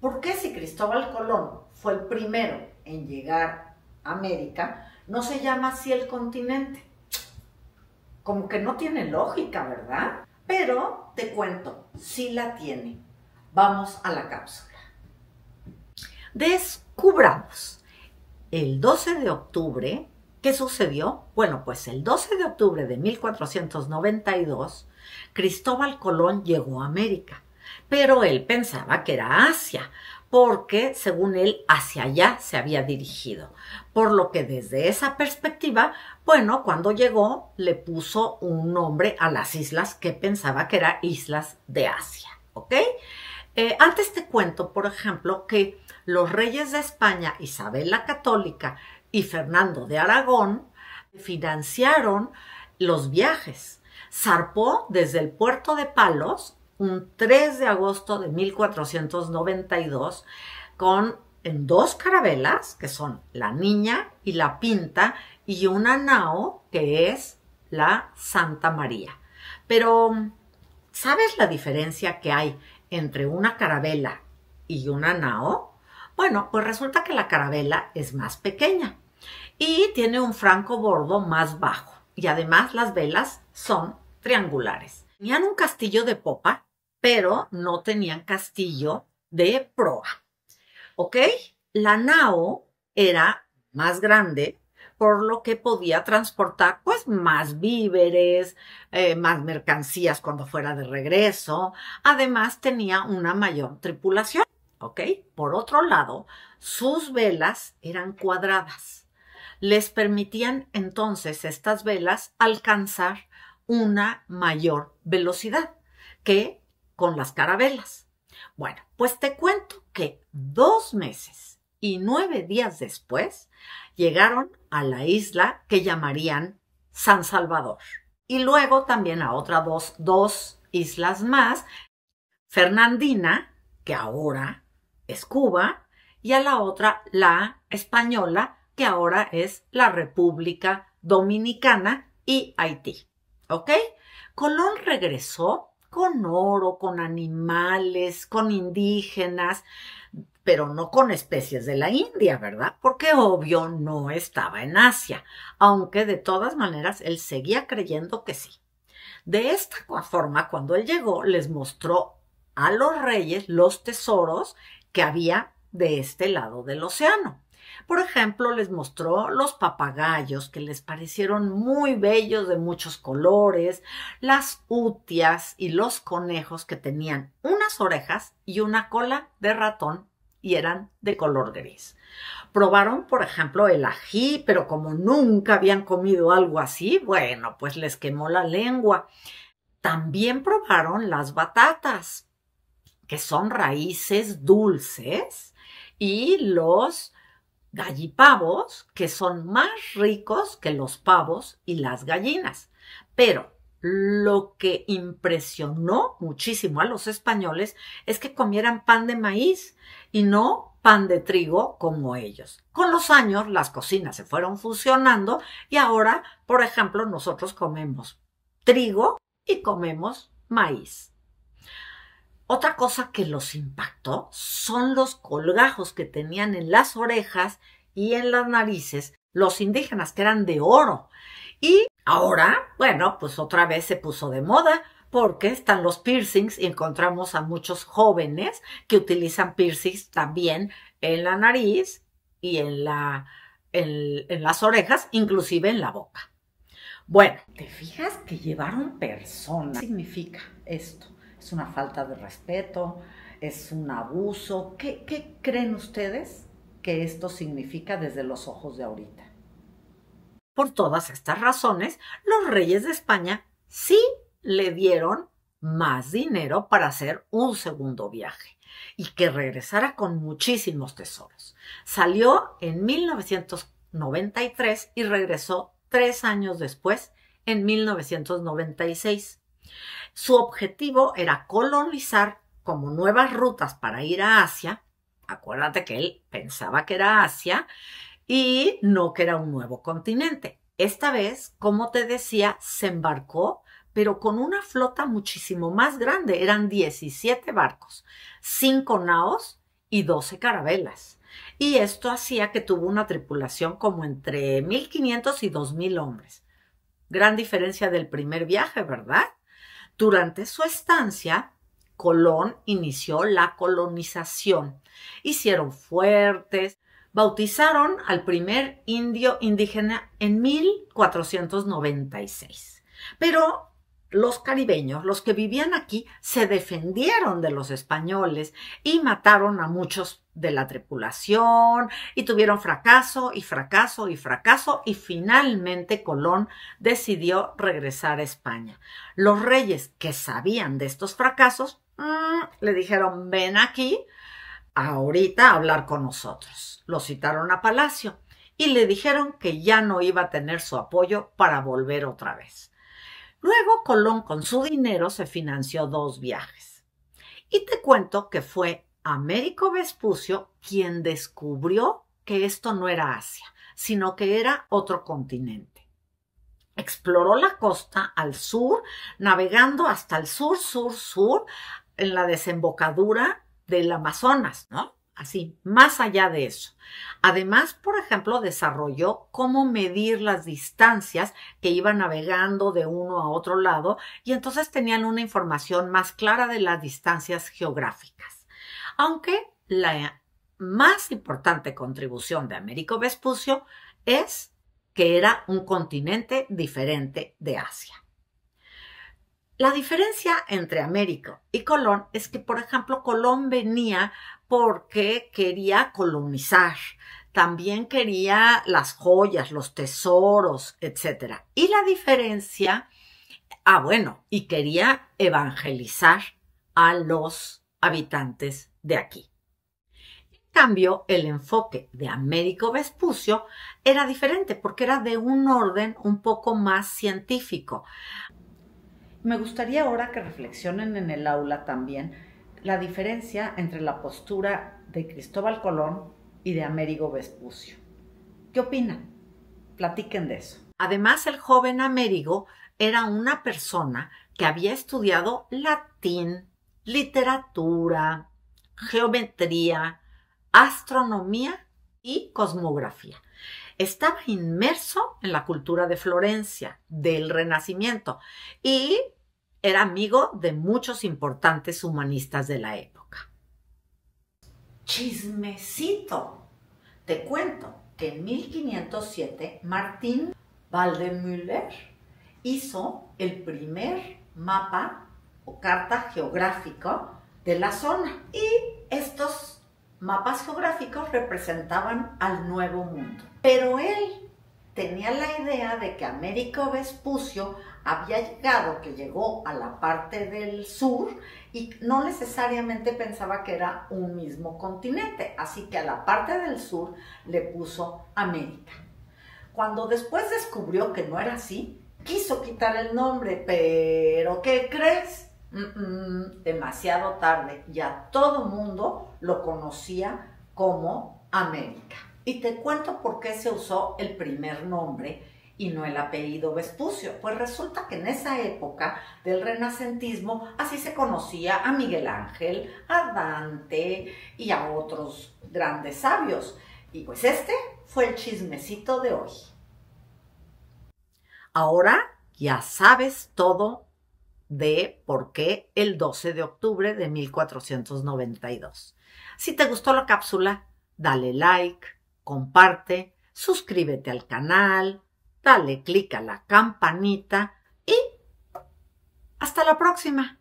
¿Por qué si Cristóbal Colón fue el primero en llegar a América, no se llama así el continente? Como que no tiene lógica, ¿verdad? Pero te cuento, sí la tiene. Vamos a la cápsula. Descubramos el 12 de octubre ¿Qué sucedió? Bueno, pues el 12 de octubre de 1492, Cristóbal Colón llegó a América, pero él pensaba que era Asia, porque según él hacia allá se había dirigido. Por lo que desde esa perspectiva, bueno, cuando llegó le puso un nombre a las islas que pensaba que eran islas de Asia, ¿ok? Eh, antes te cuento, por ejemplo, que los reyes de España, Isabel la Católica y Fernando de Aragón, financiaron los viajes Zarpó desde el puerto de Palos un 3 de agosto de 1492 con en dos carabelas, que son la Niña y la Pinta, y una nao, que es la Santa María. Pero, ¿sabes la diferencia que hay entre una carabela y una nao? Bueno, pues resulta que la carabela es más pequeña y tiene un franco bordo más bajo y además las velas son triangulares. Tenían un castillo de popa, pero no tenían castillo de proa. ¿Ok? La nao era más grande, por lo que podía transportar pues más víveres, eh, más mercancías cuando fuera de regreso. Además tenía una mayor tripulación. ¿Ok? Por otro lado, sus velas eran cuadradas les permitían entonces estas velas alcanzar una mayor velocidad que con las carabelas. Bueno, pues te cuento que dos meses y nueve días después llegaron a la isla que llamarían San Salvador y luego también a otras dos, dos islas más, Fernandina, que ahora es Cuba, y a la otra la española, que ahora es la República Dominicana y Haití. ¿Ok? Colón regresó con oro, con animales, con indígenas, pero no con especies de la India, ¿verdad? Porque obvio no estaba en Asia, aunque de todas maneras él seguía creyendo que sí. De esta forma, cuando él llegó, les mostró a los reyes los tesoros que había de este lado del océano. Por ejemplo, les mostró los papagayos que les parecieron muy bellos de muchos colores, las utias y los conejos que tenían unas orejas y una cola de ratón y eran de color gris. Probaron, por ejemplo, el ají, pero como nunca habían comido algo así, bueno, pues les quemó la lengua. También probaron las batatas, que son raíces dulces, y los gallipavos que son más ricos que los pavos y las gallinas. Pero lo que impresionó muchísimo a los españoles es que comieran pan de maíz y no pan de trigo como ellos. Con los años las cocinas se fueron fusionando y ahora, por ejemplo, nosotros comemos trigo y comemos maíz. Otra cosa que los impactó son los colgajos que tenían en las orejas y en las narices los indígenas, que eran de oro. Y ahora, bueno, pues otra vez se puso de moda porque están los piercings y encontramos a muchos jóvenes que utilizan piercings también en la nariz y en, las orejas, inclusive en la boca. Bueno, ¿te fijas que llevaron personas? ¿Qué significa esto? es una falta de respeto, es un abuso. ¿Qué, creen ustedes que esto significa desde los ojos de ahorita? Por todas estas razones, los reyes de España sí le dieron más dinero para hacer un segundo viaje y que regresara con muchísimos tesoros. Salió en 1993 y regresó tres años después, en 1996. Su objetivo era colonizar como nuevas rutas para ir a Asia. Acuérdate que él pensaba que era Asia y no que era un nuevo continente. Esta vez, como te decía, se embarcó, pero con una flota muchísimo más grande. Eran 17 barcos, 5 naos y 12 carabelas. Y esto hacía que tuvo una tripulación como entre 1.500 y 2.000 hombres. Gran diferencia del primer viaje, ¿verdad? Durante su estancia, Colón inició la colonización. Hicieron fuertes, bautizaron al primer indio indígena en 1496. Pero los caribeños, los que vivían aquí, se defendieron de los españoles y mataron a muchos de la tripulación y tuvieron fracaso y fracaso y fracaso y finalmente Colón decidió regresar a España. Los reyes que sabían de estos fracasos mm, le dijeron ven aquí ahorita a hablar con nosotros. Lo citaron a Palacio y le dijeron que ya no iba a tener su apoyo para volver otra vez. Luego Colón con su dinero se financió dos viajes. Y te cuento que fue Américo Vespucio quien descubrió que esto no era Asia, sino que era otro continente. Exploró la costa al sur, navegando hasta el sur, sur, sur, en la desembocadura del Amazonas, ¿no? así, más allá de eso. Además, por ejemplo, desarrolló cómo medir las distancias que iban navegando de uno a otro lado y entonces tenían una información más clara de las distancias geográficas. Aunque la más importante contribución de Américo Vespucio es que era un continente diferente de Asia. La diferencia entre Américo y Colón es que, por ejemplo, Colón venía porque quería colonizar, también quería las joyas, los tesoros, etc. Y la diferencia, ah bueno, y quería evangelizar a los habitantes de aquí. En cambio, el enfoque de Américo Vespucio era diferente porque era de un orden un poco más científico. Me gustaría ahora que reflexionen en el aula también la diferencia entre la postura de Cristóbal Colón y de Américo Vespucio. ¿Qué opinan? Platiquen de eso. Además, el joven Américo era una persona que había estudiado latín, literatura, geometría, astronomía y cosmografía. Estaba inmerso en la cultura de Florencia, del Renacimiento, y era amigo de muchos importantes humanistas de la época. Chismecito. Te cuento que en 1507 Martín Waldemüller hizo el primer mapa o carta geográfico de la zona y estos mapas geográficos representaban al nuevo mundo. Pero él tenía la idea de que Américo Vespucio había llegado, que llegó a la parte del sur y no necesariamente pensaba que era un mismo continente, así que a la parte del sur le puso América. Cuando después descubrió que no era así, quiso quitar el nombre, pero ¿qué crees? demasiado tarde, ya todo mundo lo conocía como América. Y te cuento por qué se usó el primer nombre y no el apellido Vespucio. Pues resulta que en esa época del renacentismo así se conocía a Miguel Ángel, a Dante y a otros grandes sabios. Y pues este fue el chismecito de hoy. Ahora ya sabes todo de por qué el 12 de octubre de 1492. Si te gustó la cápsula, dale like comparte, suscríbete al canal, dale clic a la campanita y hasta la próxima.